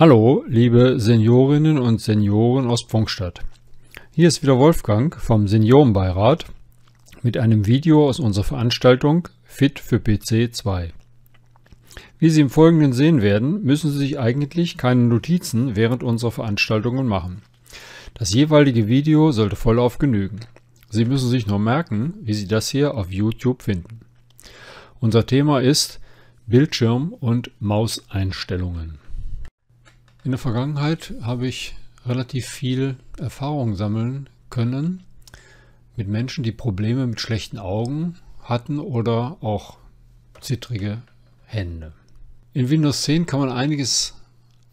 Hallo, liebe Seniorinnen und Senioren aus Pfungstadt. Hier ist wieder Wolfgang vom Seniorenbeirat mit einem Video aus unserer Veranstaltung Fit für PC 2. Wie Sie im Folgenden sehen werden, müssen Sie sich eigentlich keine Notizen während unserer Veranstaltungen machen. Das jeweilige Video sollte vollauf genügen. Sie müssen sich nur merken, wie Sie das hier auf YouTube finden. Unser Thema ist Bildschirm- und Mauseinstellungen. In der Vergangenheit habe ich relativ viel Erfahrung sammeln können mit Menschen, die Probleme mit schlechten Augen hatten oder auch zittrige Hände. In Windows 10 kann man einiges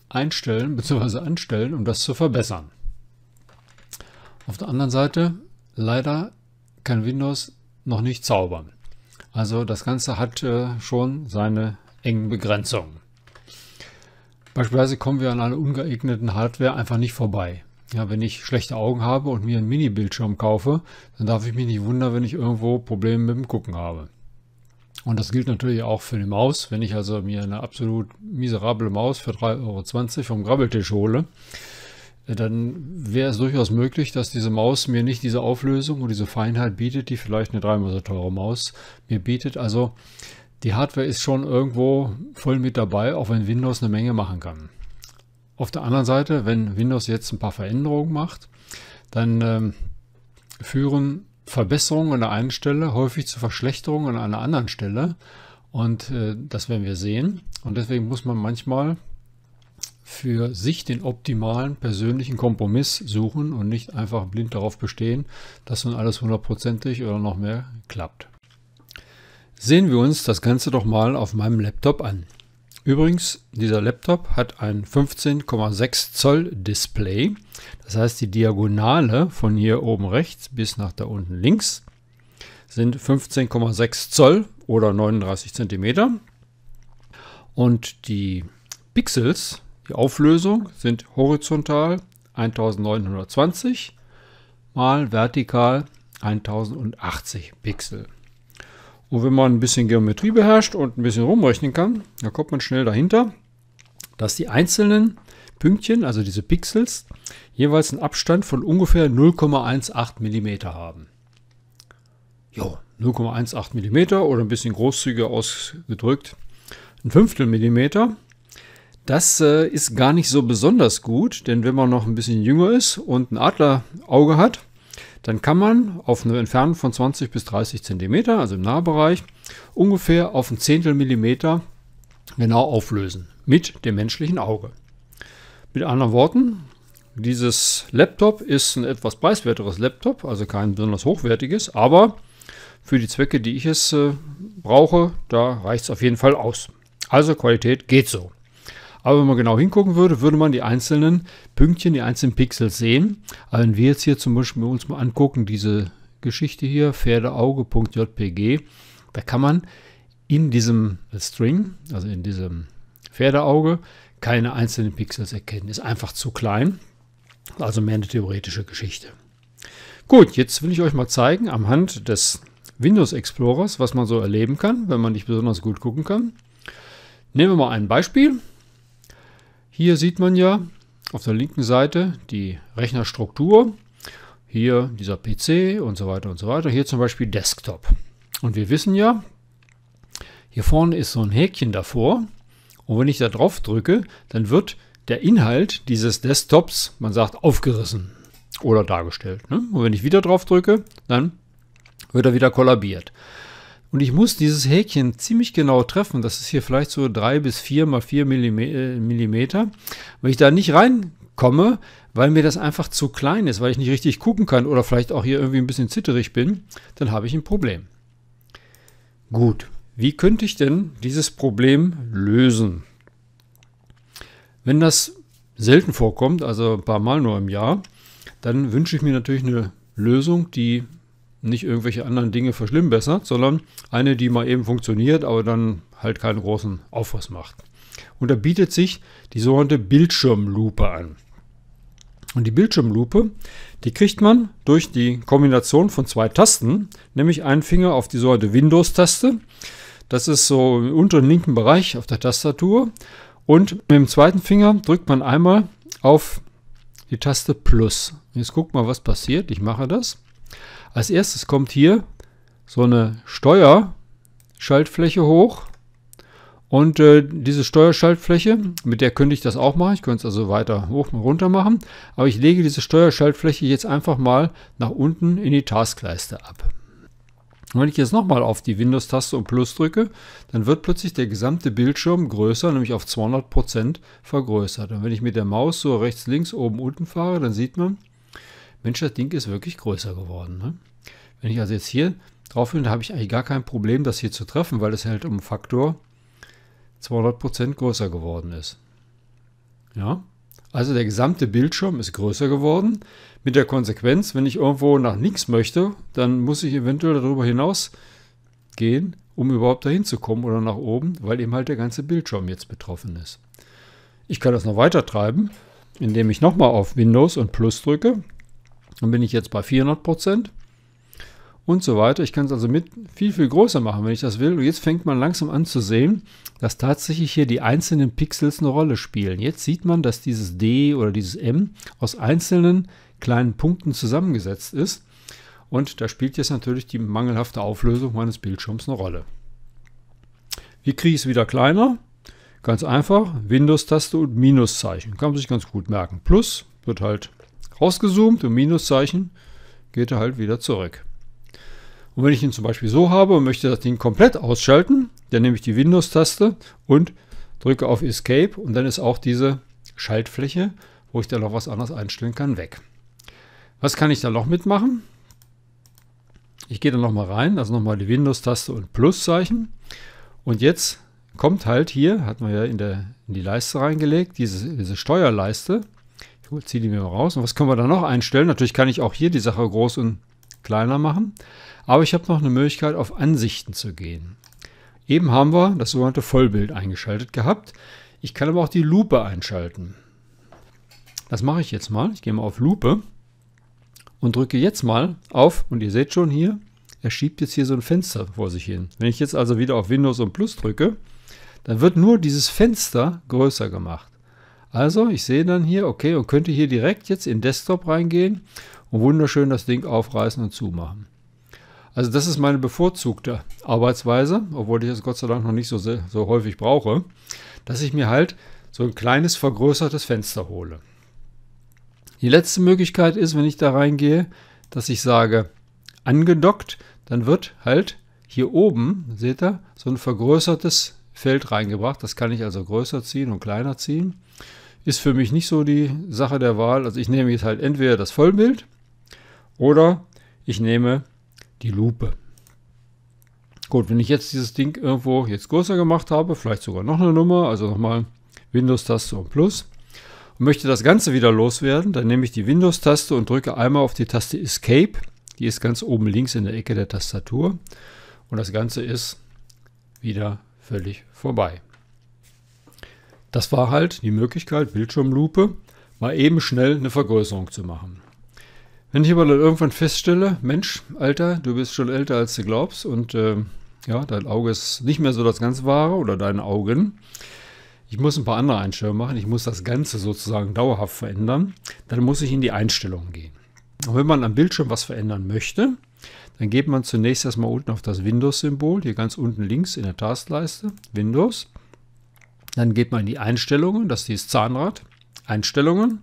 einstellen bzw. anstellen, um das zu verbessern. Auf der anderen Seite, leider kann Windows noch nicht zaubern. Also das Ganze hat äh, schon seine engen Begrenzungen. Beispielsweise kommen wir an einer ungeeigneten Hardware einfach nicht vorbei. Ja, wenn ich schlechte Augen habe und mir einen Mini-Bildschirm kaufe, dann darf ich mich nicht wundern, wenn ich irgendwo Probleme mit dem Gucken habe. Und das gilt natürlich auch für die Maus. Wenn ich also mir eine absolut miserable Maus für 3,20 Euro vom Grabbeltisch hole, äh, dann wäre es durchaus möglich, dass diese Maus mir nicht diese Auflösung und diese Feinheit bietet, die vielleicht eine dreimal so teure Maus mir bietet. Also die Hardware ist schon irgendwo voll mit dabei, auch wenn Windows eine Menge machen kann. Auf der anderen Seite, wenn Windows jetzt ein paar Veränderungen macht, dann ähm, führen Verbesserungen an der einen Stelle häufig zu Verschlechterungen an einer anderen Stelle. Und äh, das werden wir sehen. Und deswegen muss man manchmal für sich den optimalen persönlichen Kompromiss suchen und nicht einfach blind darauf bestehen, dass nun alles hundertprozentig oder noch mehr klappt. Sehen wir uns das Ganze doch mal auf meinem Laptop an. Übrigens, dieser Laptop hat ein 15,6 Zoll Display. Das heißt, die Diagonale von hier oben rechts bis nach da unten links sind 15,6 Zoll oder 39 Zentimeter. Und die Pixels, die Auflösung, sind horizontal 1920 mal vertikal 1080 Pixel. Und wenn man ein bisschen Geometrie beherrscht und ein bisschen rumrechnen kann, dann kommt man schnell dahinter, dass die einzelnen Pünktchen, also diese Pixels, jeweils einen Abstand von ungefähr 0,18 mm haben. Jo, 0,18 mm oder ein bisschen großzügiger ausgedrückt, ein Fünftel Millimeter. Das äh, ist gar nicht so besonders gut, denn wenn man noch ein bisschen jünger ist und ein Adlerauge hat, dann kann man auf eine Entfernung von 20 bis 30 Zentimeter, also im Nahbereich, ungefähr auf ein Zehntel Millimeter genau auflösen mit dem menschlichen Auge. Mit anderen Worten, dieses Laptop ist ein etwas preiswerteres Laptop, also kein besonders hochwertiges, aber für die Zwecke, die ich es äh, brauche, da reicht es auf jeden Fall aus. Also Qualität geht so. Aber wenn man genau hingucken würde, würde man die einzelnen Pünktchen, die einzelnen Pixel sehen. Aber also wenn wir jetzt hier zum Beispiel uns mal angucken, diese Geschichte hier, pferdeauge.jpg, da kann man in diesem String, also in diesem Pferdeauge, keine einzelnen Pixels erkennen. Ist einfach zu klein. Also mehr eine theoretische Geschichte. Gut, jetzt will ich euch mal zeigen, am Hand des Windows Explorers, was man so erleben kann, wenn man nicht besonders gut gucken kann. Nehmen wir mal ein Beispiel. Hier sieht man ja auf der linken Seite die Rechnerstruktur. Hier dieser PC und so weiter und so weiter. Hier zum Beispiel Desktop. Und wir wissen ja, hier vorne ist so ein Häkchen davor. Und wenn ich da drauf drücke, dann wird der Inhalt dieses Desktops, man sagt, aufgerissen oder dargestellt. Ne? Und wenn ich wieder drauf drücke, dann wird er wieder kollabiert. Und ich muss dieses Häkchen ziemlich genau treffen. Das ist hier vielleicht so 3 bis 4 mal 4 äh, Millimeter. Wenn ich da nicht reinkomme, weil mir das einfach zu klein ist, weil ich nicht richtig gucken kann oder vielleicht auch hier irgendwie ein bisschen zitterig bin, dann habe ich ein Problem. Gut, wie könnte ich denn dieses Problem lösen? Wenn das selten vorkommt, also ein paar Mal nur im Jahr, dann wünsche ich mir natürlich eine Lösung, die nicht irgendwelche anderen Dinge verschlimmbessert, sondern eine, die mal eben funktioniert, aber dann halt keinen großen Aufwand macht. Und da bietet sich die sogenannte Bildschirmlupe an. Und die Bildschirmlupe, die kriegt man durch die Kombination von zwei Tasten, nämlich einen Finger auf die sogenannte Windows-Taste. Das ist so im unteren linken Bereich auf der Tastatur. Und mit dem zweiten Finger drückt man einmal auf die Taste Plus. Jetzt guckt mal, was passiert. Ich mache das. Als erstes kommt hier so eine Steuerschaltfläche hoch. Und äh, diese Steuerschaltfläche, mit der könnte ich das auch machen. Ich könnte es also weiter hoch und runter machen. Aber ich lege diese Steuerschaltfläche jetzt einfach mal nach unten in die Taskleiste ab. Und wenn ich jetzt nochmal auf die Windows-Taste und Plus drücke, dann wird plötzlich der gesamte Bildschirm größer, nämlich auf 200% vergrößert. Und wenn ich mit der Maus so rechts, links, oben, unten fahre, dann sieht man, Mensch, das Ding ist wirklich größer geworden. Ne? Wenn ich also jetzt hier drauf bin, habe ich eigentlich gar kein Problem, das hier zu treffen, weil es halt um Faktor 200% größer geworden ist. Ja, also der gesamte Bildschirm ist größer geworden, mit der Konsequenz, wenn ich irgendwo nach links möchte, dann muss ich eventuell darüber hinaus gehen, um überhaupt dahin zu kommen oder nach oben, weil eben halt der ganze Bildschirm jetzt betroffen ist. Ich kann das noch weiter treiben, indem ich nochmal auf Windows und Plus drücke dann bin ich jetzt bei 400 Prozent und so weiter. Ich kann es also mit viel, viel größer machen, wenn ich das will. Und jetzt fängt man langsam an zu sehen, dass tatsächlich hier die einzelnen Pixels eine Rolle spielen. Jetzt sieht man, dass dieses D oder dieses M aus einzelnen kleinen Punkten zusammengesetzt ist. Und da spielt jetzt natürlich die mangelhafte Auflösung meines Bildschirms eine Rolle. Wie kriege ich es wieder kleiner? Ganz einfach, Windows-Taste und Minuszeichen. Kann man sich ganz gut merken. Plus wird halt rausgezoomt und Minuszeichen geht er halt wieder zurück. Und wenn ich ihn zum Beispiel so habe und möchte das Ding komplett ausschalten, dann nehme ich die Windows-Taste und drücke auf Escape und dann ist auch diese Schaltfläche, wo ich dann noch was anderes einstellen kann, weg. Was kann ich da noch mitmachen? Ich gehe dann nochmal rein, also nochmal die Windows-Taste und Pluszeichen. Und jetzt kommt halt hier, hat man ja in, der, in die Leiste reingelegt, diese, diese Steuerleiste. Cool, ziehe die mir mal raus. Und was können wir da noch einstellen? Natürlich kann ich auch hier die Sache groß und kleiner machen. Aber ich habe noch eine Möglichkeit, auf Ansichten zu gehen. Eben haben wir das sogenannte Vollbild eingeschaltet gehabt. Ich kann aber auch die Lupe einschalten. Das mache ich jetzt mal. Ich gehe mal auf Lupe und drücke jetzt mal auf. Und ihr seht schon hier, er schiebt jetzt hier so ein Fenster vor sich hin. Wenn ich jetzt also wieder auf Windows und Plus drücke, dann wird nur dieses Fenster größer gemacht. Also, ich sehe dann hier, okay, und könnte hier direkt jetzt in Desktop reingehen und wunderschön das Ding aufreißen und zumachen. Also das ist meine bevorzugte Arbeitsweise, obwohl ich das Gott sei Dank noch nicht so, sehr, so häufig brauche, dass ich mir halt so ein kleines vergrößertes Fenster hole. Die letzte Möglichkeit ist, wenn ich da reingehe, dass ich sage angedockt, dann wird halt hier oben, seht ihr, so ein vergrößertes Feld reingebracht. Das kann ich also größer ziehen und kleiner ziehen ist für mich nicht so die Sache der Wahl. Also ich nehme jetzt halt entweder das Vollbild oder ich nehme die Lupe. Gut, wenn ich jetzt dieses Ding irgendwo jetzt größer gemacht habe, vielleicht sogar noch eine Nummer, also nochmal Windows-Taste und Plus, und möchte das Ganze wieder loswerden, dann nehme ich die Windows-Taste und drücke einmal auf die Taste Escape. Die ist ganz oben links in der Ecke der Tastatur. Und das Ganze ist wieder völlig vorbei. Das war halt die Möglichkeit, Bildschirmlupe, mal eben schnell eine Vergrößerung zu machen. Wenn ich aber dann irgendwann feststelle, Mensch, Alter, du bist schon älter als du glaubst und äh, ja, dein Auge ist nicht mehr so das ganz wahre oder deine Augen. Ich muss ein paar andere Einstellungen machen, ich muss das Ganze sozusagen dauerhaft verändern, dann muss ich in die Einstellungen gehen. Und wenn man am Bildschirm was verändern möchte, dann geht man zunächst erstmal unten auf das Windows-Symbol, hier ganz unten links in der Taskleiste, Windows. Dann geht man in die Einstellungen, das ist Zahnrad, Einstellungen.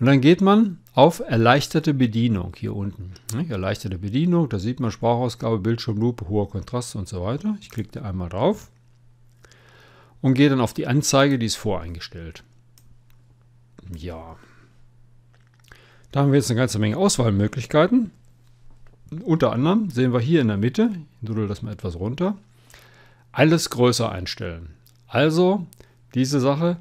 Und dann geht man auf erleichterte Bedienung hier unten. Erleichterte Bedienung, da sieht man Sprachausgabe, Bildschirmlupe, hoher Kontrast und so weiter. Ich klicke da einmal drauf und gehe dann auf die Anzeige, die ist voreingestellt. Ja. Da haben wir jetzt eine ganze Menge Auswahlmöglichkeiten. Unter anderem sehen wir hier in der Mitte, ich nudel das mal etwas runter, alles größer einstellen. Also, diese Sache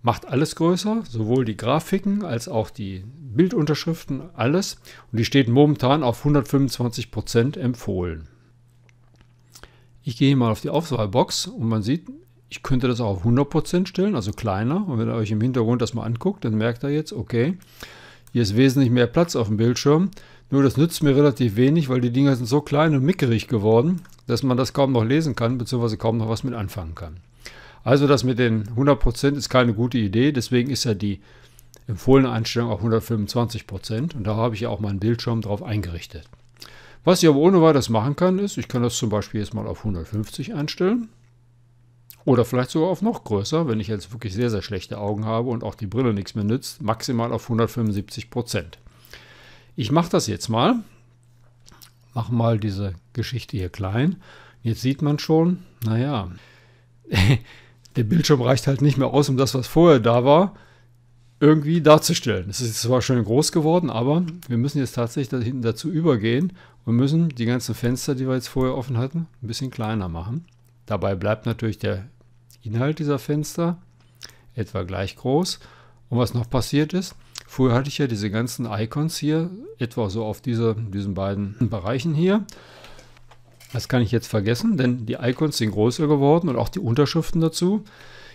macht alles größer, sowohl die Grafiken als auch die Bildunterschriften, alles. Und die steht momentan auf 125% empfohlen. Ich gehe mal auf die Auswahlbox und man sieht, ich könnte das auch auf 100% stellen, also kleiner. Und wenn ihr euch im Hintergrund das mal anguckt, dann merkt ihr jetzt, okay, hier ist wesentlich mehr Platz auf dem Bildschirm. Nur das nützt mir relativ wenig, weil die Dinger sind so klein und mickerig geworden, dass man das kaum noch lesen kann, beziehungsweise kaum noch was mit anfangen kann. Also das mit den 100% ist keine gute Idee, deswegen ist ja die empfohlene Einstellung auf 125% und da habe ich ja auch meinen Bildschirm drauf eingerichtet. Was ich aber ohne weiteres machen kann, ist, ich kann das zum Beispiel jetzt mal auf 150 einstellen oder vielleicht sogar auf noch größer, wenn ich jetzt wirklich sehr, sehr schlechte Augen habe und auch die Brille nichts mehr nützt, maximal auf 175 ich mache das jetzt mal. Mach mal diese Geschichte hier klein. Jetzt sieht man schon, naja, der Bildschirm reicht halt nicht mehr aus, um das, was vorher da war, irgendwie darzustellen. Es ist zwar schön groß geworden, aber wir müssen jetzt tatsächlich da hinten dazu übergehen und müssen die ganzen Fenster, die wir jetzt vorher offen hatten, ein bisschen kleiner machen. Dabei bleibt natürlich der Inhalt dieser Fenster etwa gleich groß. Und was noch passiert ist, Früher hatte ich ja diese ganzen Icons hier, etwa so auf diese, diesen beiden Bereichen hier. Das kann ich jetzt vergessen, denn die Icons sind größer geworden und auch die Unterschriften dazu.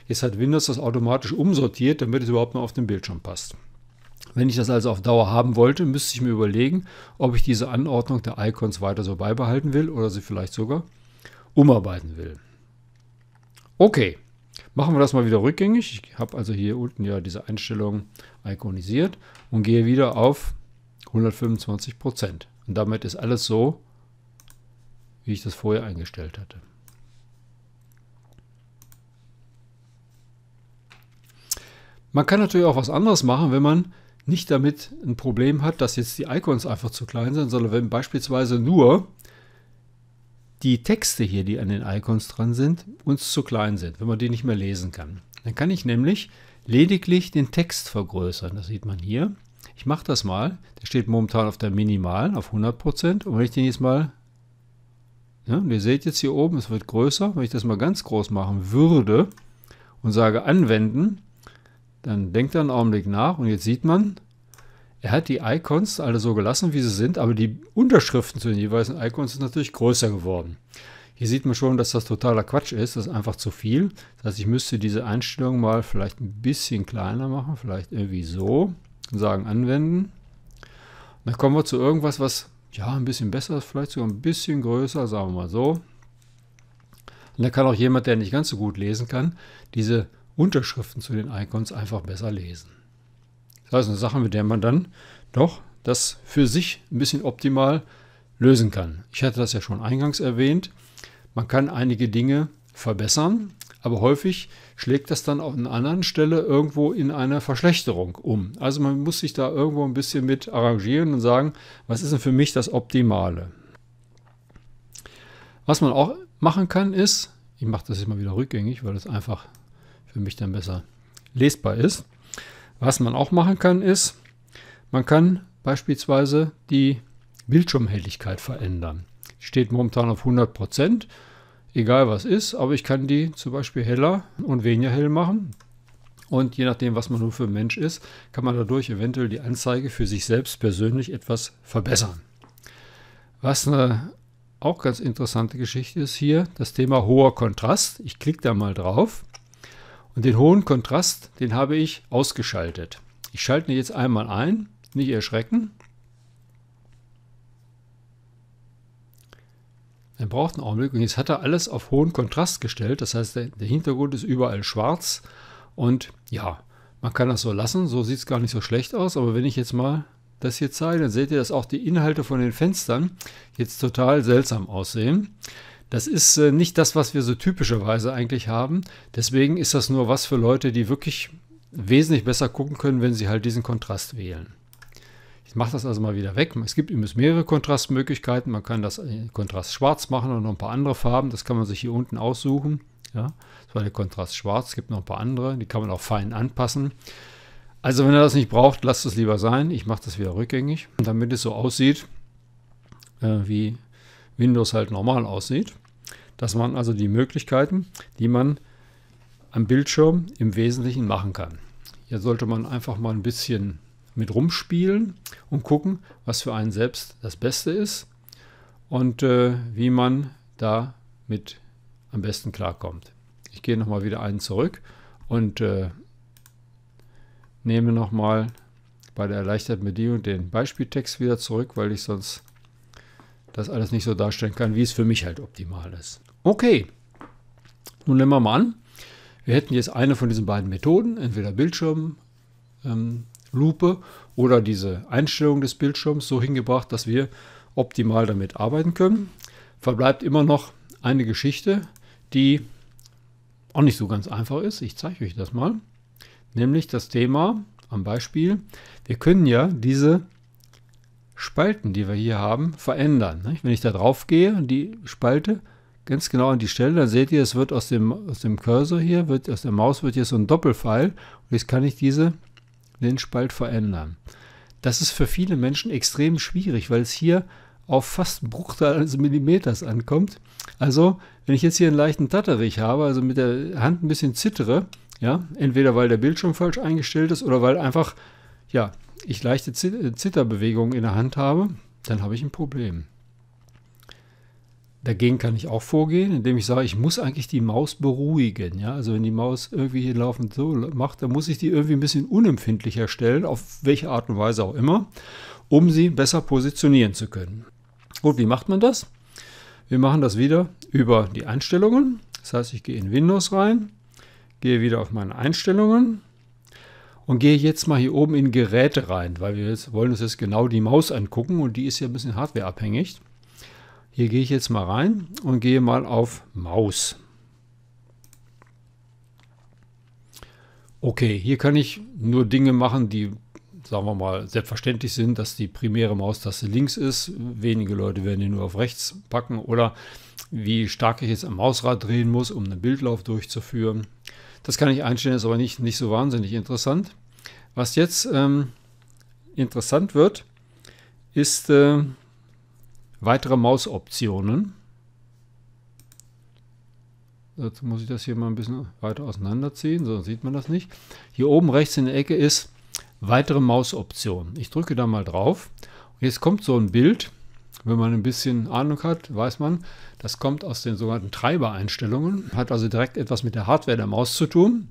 Jetzt hat Windows das automatisch umsortiert, damit es überhaupt noch auf den Bildschirm passt. Wenn ich das also auf Dauer haben wollte, müsste ich mir überlegen, ob ich diese Anordnung der Icons weiter so beibehalten will oder sie vielleicht sogar umarbeiten will. Okay, Machen wir das mal wieder rückgängig. Ich habe also hier unten ja diese Einstellung ikonisiert und gehe wieder auf 125 Prozent. Und damit ist alles so, wie ich das vorher eingestellt hatte. Man kann natürlich auch was anderes machen, wenn man nicht damit ein Problem hat, dass jetzt die Icons einfach zu klein sind, sondern wenn beispielsweise nur die Texte hier, die an den Icons dran sind, uns zu klein sind, wenn man die nicht mehr lesen kann. Dann kann ich nämlich lediglich den Text vergrößern. Das sieht man hier. Ich mache das mal. Der steht momentan auf der minimalen, auf 100%. Und wenn ich den jetzt mal, ja, ne, und ihr seht jetzt hier oben, es wird größer. Wenn ich das mal ganz groß machen würde und sage Anwenden, dann denkt er einen Augenblick nach und jetzt sieht man, er hat die Icons alle so gelassen, wie sie sind, aber die Unterschriften zu den jeweiligen Icons sind natürlich größer geworden. Hier sieht man schon, dass das totaler Quatsch ist, das ist einfach zu viel. Das heißt, ich müsste diese Einstellung mal vielleicht ein bisschen kleiner machen, vielleicht irgendwie so, sagen anwenden. Und dann kommen wir zu irgendwas, was ja ein bisschen besser ist, vielleicht sogar ein bisschen größer, sagen wir mal so. Und dann kann auch jemand, der nicht ganz so gut lesen kann, diese Unterschriften zu den Icons einfach besser lesen. Das ist eine Sache, mit der man dann doch das für sich ein bisschen optimal lösen kann. Ich hatte das ja schon eingangs erwähnt. Man kann einige Dinge verbessern, aber häufig schlägt das dann auf einer anderen Stelle irgendwo in eine Verschlechterung um. Also man muss sich da irgendwo ein bisschen mit arrangieren und sagen, was ist denn für mich das Optimale? Was man auch machen kann ist, ich mache das jetzt mal wieder rückgängig, weil das einfach für mich dann besser lesbar ist. Was man auch machen kann, ist, man kann beispielsweise die Bildschirmhelligkeit verändern. Die steht momentan auf 100 Prozent, egal was ist, aber ich kann die zum Beispiel heller und weniger hell machen. Und je nachdem, was man nur für ein Mensch ist, kann man dadurch eventuell die Anzeige für sich selbst persönlich etwas verbessern. Was eine auch ganz interessante Geschichte ist hier, das Thema hoher Kontrast. Ich klicke da mal drauf und den hohen Kontrast, den habe ich ausgeschaltet. Ich schalte ihn jetzt einmal ein, nicht erschrecken. Er braucht einen Augenblick und jetzt hat er alles auf hohen Kontrast gestellt. Das heißt, der, Hintergrund ist überall schwarz und ja, man kann das so lassen. So sieht es gar nicht so schlecht aus. Aber wenn ich jetzt mal das hier zeige, dann seht ihr, dass auch die Inhalte von den Fenstern jetzt total seltsam aussehen. Das ist äh, nicht das, was wir so typischerweise eigentlich haben. Deswegen ist das nur was für Leute, die wirklich wesentlich besser gucken können, wenn sie halt diesen Kontrast wählen. Ich mache das also mal wieder weg. Es gibt übrigens mehrere Kontrastmöglichkeiten. Man kann das äh, Kontrast schwarz machen und noch ein paar andere Farben. Das kann man sich hier unten aussuchen. Ja, das war der Kontrast schwarz. Es gibt noch ein paar andere. Die kann man auch fein anpassen. Also wenn ihr das nicht braucht, lasst es lieber sein. Ich mache das wieder rückgängig, damit es so aussieht, äh, wie Windows halt normal aussieht. Das waren also die Möglichkeiten, die man am Bildschirm im Wesentlichen machen kann. Hier sollte man einfach mal ein bisschen mit rumspielen und gucken, was für einen selbst das Beste ist und äh, wie man da mit am besten klarkommt. Ich gehe nochmal wieder einen zurück und äh, nehme nochmal bei der erleichterten Bedienung den Beispieltext wieder zurück, weil ich sonst das alles nicht so darstellen kann, wie es für mich halt optimal ist. Okay, nun nehmen wir mal an, wir hätten jetzt eine von diesen beiden Methoden, entweder Bildschirmlupe ähm, oder diese Einstellung des Bildschirms so hingebracht, dass wir optimal damit arbeiten können. Verbleibt immer noch eine Geschichte, die auch nicht so ganz einfach ist. Ich zeige euch das mal. Nämlich das Thema am Beispiel. Wir können ja diese Spalten, die wir hier haben, verändern. Wenn ich da drauf gehe, die Spalte, ganz genau an die Stelle, dann seht ihr, es wird aus dem, aus dem Cursor hier, wird, aus der Maus wird hier so ein Doppelfeil und jetzt kann ich diese, den Spalt verändern. Das ist für viele Menschen extrem schwierig, weil es hier auf fast einen Bruchteil eines Millimeters ankommt. Also, wenn ich jetzt hier einen leichten Tatterich habe, also mit der Hand ein bisschen zittere, ja, entweder weil der Bildschirm falsch eingestellt ist oder weil einfach, ja, ich leichte Zitterbewegungen in der Hand habe, dann habe ich ein Problem. Dagegen kann ich auch vorgehen, indem ich sage, ich muss eigentlich die Maus beruhigen. Ja? Also wenn die Maus irgendwie hier laufend so macht, dann muss ich die irgendwie ein bisschen unempfindlicher stellen, auf welche Art und Weise auch immer, um sie besser positionieren zu können. Gut, wie macht man das? Wir machen das wieder über die Einstellungen. Das heißt, ich gehe in Windows rein, gehe wieder auf meine Einstellungen und gehe jetzt mal hier oben in Geräte rein, weil wir jetzt, wollen uns jetzt genau die Maus angucken und die ist ja ein bisschen hardwareabhängig. Hier gehe ich jetzt mal rein und gehe mal auf Maus. Okay, hier kann ich nur Dinge machen, die, sagen wir mal, selbstverständlich sind, dass die primäre Maustaste links ist. Wenige Leute werden die nur auf rechts packen oder wie stark ich jetzt am Mausrad drehen muss, um einen Bildlauf durchzuführen. Das kann ich einstellen, ist aber nicht, nicht so wahnsinnig interessant. Was jetzt ähm, interessant wird, ist, äh, Weitere Mausoptionen. Dazu muss ich das hier mal ein bisschen weiter auseinanderziehen, sonst sieht man das nicht. Hier oben rechts in der Ecke ist weitere Mausoptionen. Ich drücke da mal drauf. Jetzt kommt so ein Bild. Wenn man ein bisschen Ahnung hat, weiß man, das kommt aus den sogenannten Treibereinstellungen, hat also direkt etwas mit der Hardware der Maus zu tun.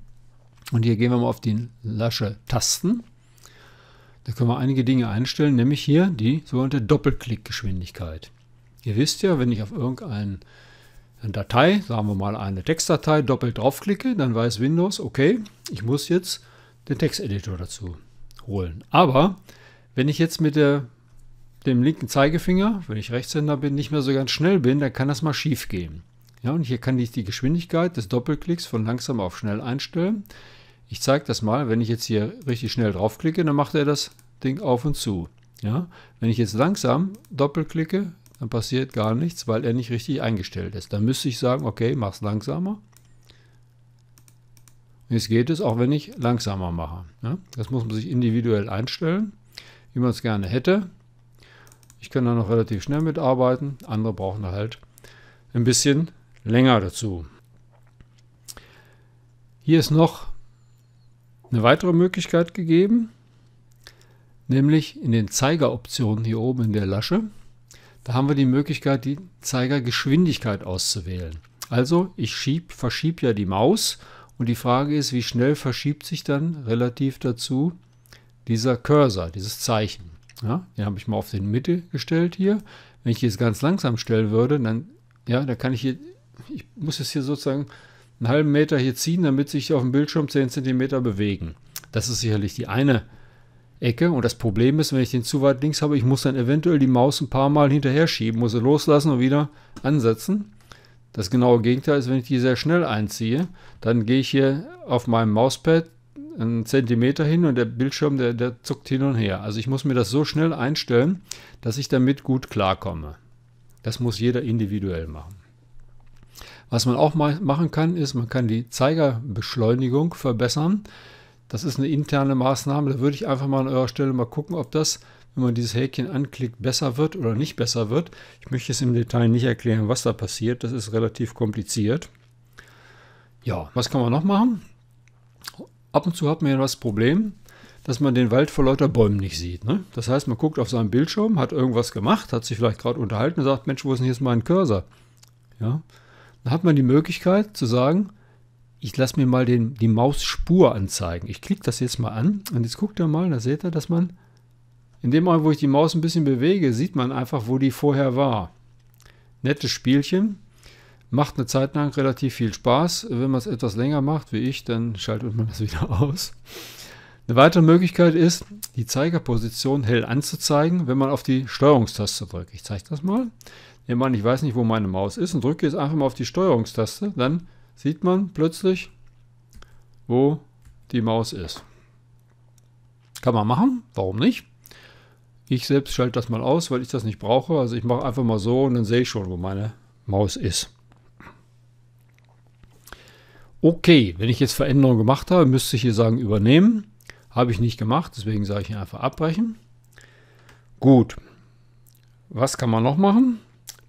Und hier gehen wir mal auf die Lasche Tasten da können wir einige Dinge einstellen, nämlich hier die sogenannte Doppelklickgeschwindigkeit. Ihr wisst ja, wenn ich auf irgendeine Datei, sagen wir mal eine Textdatei, doppelt draufklicke, dann weiß Windows, okay, ich muss jetzt den Texteditor dazu holen. Aber wenn ich jetzt mit der, dem linken Zeigefinger, wenn ich Rechtshänder bin, nicht mehr so ganz schnell bin, dann kann das mal schief gehen. Ja, und hier kann ich die Geschwindigkeit des Doppelklicks von langsam auf schnell einstellen. Ich zeige das mal. Wenn ich jetzt hier richtig schnell draufklicke, dann macht er das Ding auf und zu. Ja? Wenn ich jetzt langsam doppelklicke, dann passiert gar nichts, weil er nicht richtig eingestellt ist. Dann müsste ich sagen, okay, mach es langsamer. Jetzt geht es, auch wenn ich langsamer mache. Ja? Das muss man sich individuell einstellen, wie man es gerne hätte. Ich kann da noch relativ schnell mitarbeiten. Andere brauchen da halt ein bisschen länger dazu. Hier ist noch eine weitere Möglichkeit gegeben, nämlich in den Zeigeroptionen hier oben in der Lasche. Da haben wir die Möglichkeit, die Zeigergeschwindigkeit auszuwählen. Also ich schieb, verschiebe ja die Maus und die Frage ist, wie schnell verschiebt sich dann relativ dazu dieser Cursor, dieses Zeichen. Ja, den habe ich mal auf den Mitte gestellt hier. Wenn ich jetzt ganz langsam stellen würde, dann, ja, da kann ich hier, ich muss es hier sozusagen einen halben Meter hier ziehen, damit sich auf dem Bildschirm 10 cm bewegen. Das ist sicherlich die eine Ecke. Und das Problem ist, wenn ich den zu weit links habe, ich muss dann eventuell die Maus ein paar Mal hinterher schieben, muss sie loslassen und wieder ansetzen. Das genaue Gegenteil ist, wenn ich die sehr schnell einziehe, dann gehe ich hier auf meinem Mauspad einen Zentimeter hin und der Bildschirm, der, der zuckt hin und her. Also ich muss mir das so schnell einstellen, dass ich damit gut klarkomme. Das muss jeder individuell machen. Was man auch machen kann, ist, man kann die Zeigerbeschleunigung verbessern. Das ist eine interne Maßnahme. Da würde ich einfach mal an eurer Stelle mal gucken, ob das, wenn man dieses Häkchen anklickt, besser wird oder nicht besser wird. Ich möchte es im Detail nicht erklären, was da passiert. Das ist relativ kompliziert. Ja, was kann man noch machen? Ab und zu hat man ja das Problem, dass man den Wald vor lauter Bäumen nicht sieht. Ne? Das heißt, man guckt auf seinen Bildschirm, hat irgendwas gemacht, hat sich vielleicht gerade unterhalten und sagt, Mensch, wo ist denn jetzt mein Cursor? Ja, dann hat man die Möglichkeit zu sagen, ich lasse mir mal den, die Mausspur anzeigen. Ich klicke das jetzt mal an und jetzt guckt ihr mal, da seht ihr, dass man in dem Moment, wo ich die Maus ein bisschen bewege, sieht man einfach, wo die vorher war. Nettes Spielchen. Macht eine Zeit lang relativ viel Spaß. Wenn man es etwas länger macht, wie ich, dann schaltet man das wieder aus. Eine weitere Möglichkeit ist, die Zeigerposition hell anzuzeigen, wenn man auf die Steuerungstaste drückt. Ich zeige das mal hey Mann, ich weiß nicht, wo meine Maus ist und drücke jetzt einfach mal auf die Steuerungstaste, dann sieht man plötzlich, wo die Maus ist. Kann man machen, warum nicht? Ich selbst schalte das mal aus, weil ich das nicht brauche. Also ich mache einfach mal so und dann sehe ich schon, wo meine Maus ist. Okay, wenn ich jetzt Veränderungen gemacht habe, müsste ich hier sagen übernehmen. Habe ich nicht gemacht, deswegen sage ich einfach abbrechen. Gut, was kann man noch machen?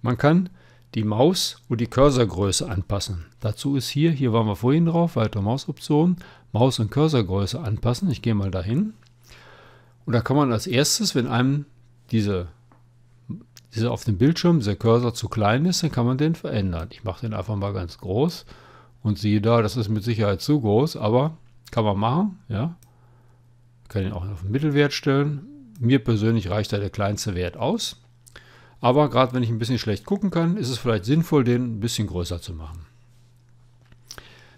Man kann die Maus und die Cursorgröße anpassen. Dazu ist hier, hier waren wir vorhin drauf, weiter Mausoptionen, Maus und Cursorgröße anpassen. Ich gehe mal dahin. Und da kann man als erstes, wenn einem diese, diese auf dem Bildschirm, dieser Cursor zu klein ist, dann kann man den verändern. Ich mache den einfach mal ganz groß und siehe da, das ist mit Sicherheit zu groß, aber kann man machen, ja. Ich kann ihn auch auf den Mittelwert stellen. Mir persönlich reicht da der kleinste Wert aus. Aber gerade wenn ich ein bisschen schlecht gucken kann, ist es vielleicht sinnvoll, den ein bisschen größer zu machen.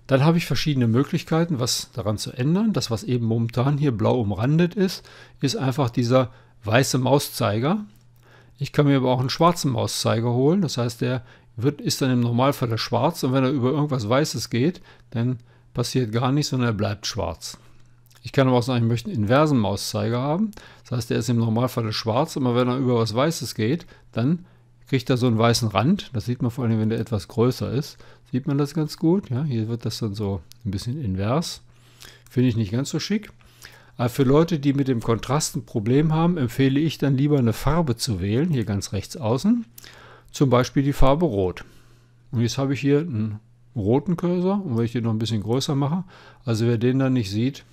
Dann habe ich verschiedene Möglichkeiten, was daran zu ändern. Das, was eben momentan hier blau umrandet ist, ist einfach dieser weiße Mauszeiger. Ich kann mir aber auch einen schwarzen Mauszeiger holen. Das heißt, der wird, ist dann im Normalfall der schwarz und wenn er über irgendwas Weißes geht, dann passiert gar nichts, sondern er bleibt schwarz. Ich kann aber auch sagen, ich möchte einen inversen Mauszeiger haben. Das heißt, der ist im Normalfall schwarz, aber wenn er über was Weißes geht, dann kriegt er so einen weißen Rand. Das sieht man vor allem, wenn der etwas größer ist, sieht man das ganz gut. Ja, hier wird das dann so ein bisschen invers. Finde ich nicht ganz so schick. Aber für Leute, die mit dem Kontrast ein Problem haben, empfehle ich dann lieber eine Farbe zu wählen, hier ganz rechts außen. Zum Beispiel die Farbe Rot. Und jetzt habe ich hier einen roten Cursor und wenn ich den noch ein bisschen größer mache, also wer den dann nicht sieht,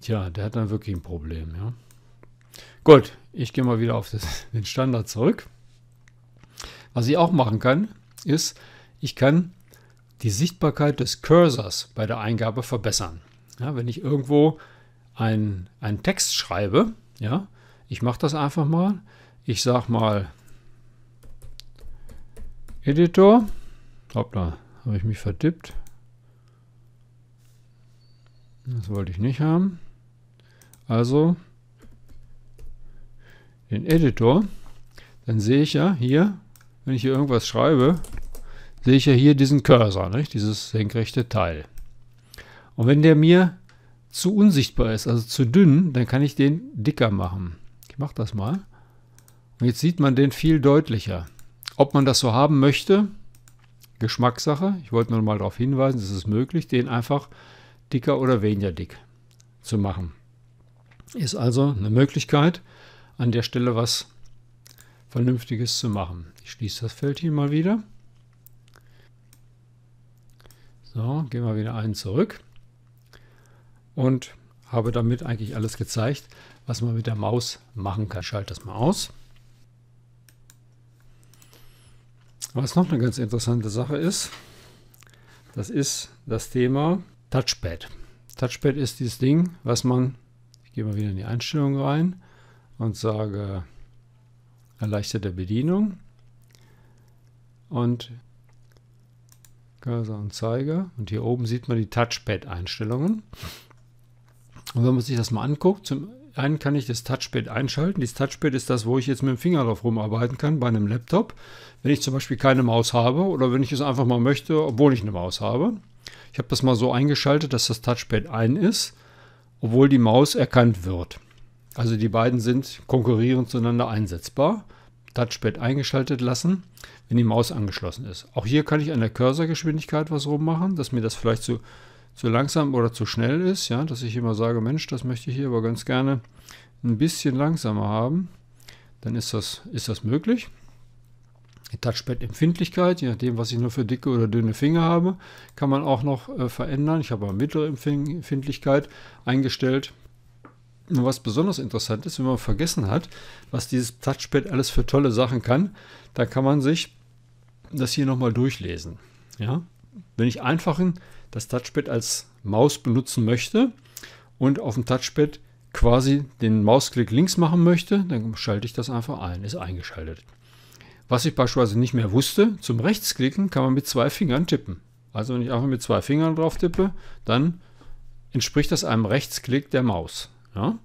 tja, der hat dann wirklich ein Problem. Ja. Gut, ich gehe mal wieder auf das, den Standard zurück. Was ich auch machen kann, ist, ich kann die Sichtbarkeit des Cursors bei der Eingabe verbessern. Ja, wenn ich irgendwo einen Text schreibe, ja, ich mache das einfach mal. Ich sage mal Editor. Hoppla, habe ich mich vertippt. Das wollte ich nicht haben. Also den Editor, dann sehe ich ja hier, wenn ich hier irgendwas schreibe, sehe ich ja hier diesen Cursor, nicht? dieses senkrechte Teil. Und wenn der mir zu unsichtbar ist, also zu dünn, dann kann ich den dicker machen. Ich mache das mal. Und jetzt sieht man den viel deutlicher. Ob man das so haben möchte, Geschmackssache. Ich wollte nur mal darauf hinweisen, es ist möglich, den einfach dicker oder weniger dick zu machen. Ist also eine Möglichkeit an der Stelle was Vernünftiges zu machen. Ich schließe das Feld hier mal wieder. So, gehen wir wieder einen zurück und habe damit eigentlich alles gezeigt, was man mit der Maus machen kann. Ich schalte das mal aus. Was noch eine ganz interessante Sache ist, das ist das Thema Touchpad. Touchpad ist dieses Ding, was man, ich gehe mal wieder in die Einstellungen rein, und sage erleichterte Bedienung und Cursor und Zeiger. Und hier oben sieht man die Touchpad-Einstellungen. Und wenn man sich das mal anguckt, zum einen kann ich das Touchpad einschalten. Das Touchpad ist das, wo ich jetzt mit dem Finger drauf rumarbeiten kann bei einem Laptop. Wenn ich zum Beispiel keine Maus habe oder wenn ich es einfach mal möchte, obwohl ich eine Maus habe. Ich habe das mal so eingeschaltet, dass das Touchpad ein ist, obwohl die Maus erkannt wird. Also die beiden sind konkurrierend zueinander einsetzbar. Touchpad eingeschaltet lassen, wenn die Maus angeschlossen ist. Auch hier kann ich an der Cursor-Geschwindigkeit was rummachen, dass mir das vielleicht zu, zu langsam oder zu schnell ist. Ja, dass ich immer sage, Mensch, das möchte ich hier aber ganz gerne ein bisschen langsamer haben. Dann ist das, ist das möglich. Die Touchpad-Empfindlichkeit, je nachdem, was ich nur für dicke oder dünne Finger habe, kann man auch noch äh, verändern. Ich habe eine mittlere Empfindlichkeit eingestellt nur was besonders interessant ist, wenn man vergessen hat, was dieses Touchpad alles für tolle Sachen kann, da kann man sich das hier nochmal durchlesen. Ja? Wenn ich einfach das Touchpad als Maus benutzen möchte und auf dem Touchpad quasi den Mausklick links machen möchte, dann schalte ich das einfach ein, ist eingeschaltet. Was ich beispielsweise nicht mehr wusste, zum Rechtsklicken kann man mit zwei Fingern tippen. Also wenn ich einfach mit zwei Fingern drauf tippe, dann entspricht das einem Rechtsklick der Maus. Ja?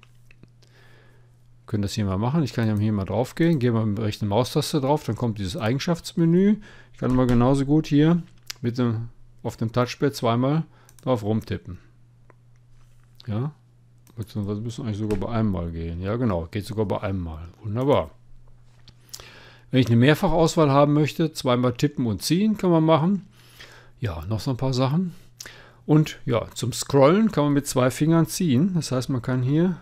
Können das hier mal machen. Ich kann hier mal drauf gehen, gehe mal mit der rechten Maustaste drauf, dann kommt dieses Eigenschaftsmenü. Ich kann mal genauso gut hier mit dem, auf dem Touchpad zweimal drauf rumtippen. Ja, beziehungsweise müssen eigentlich sogar bei einem Mal gehen. Ja, genau, geht sogar bei einem Mal. Wunderbar. Wenn ich eine Mehrfachauswahl haben möchte, zweimal tippen und ziehen kann man machen. Ja, noch so ein paar Sachen. Und ja, zum Scrollen kann man mit zwei Fingern ziehen. Das heißt, man kann hier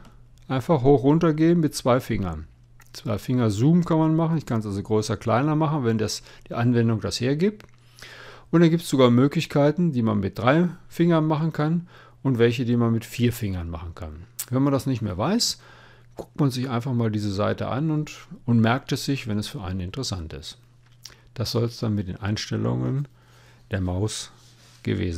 einfach hoch runter gehen mit zwei Fingern. Zwei Finger Zoom kann man machen. Ich kann es also größer, kleiner machen, wenn das die Anwendung das hergibt. Und dann gibt es sogar Möglichkeiten, die man mit drei Fingern machen kann und welche, die man mit vier Fingern machen kann. Wenn man das nicht mehr weiß, guckt man sich einfach mal diese Seite an und, und merkt es sich, wenn es für einen interessant ist. Das soll es dann mit den Einstellungen der Maus gewesen sein.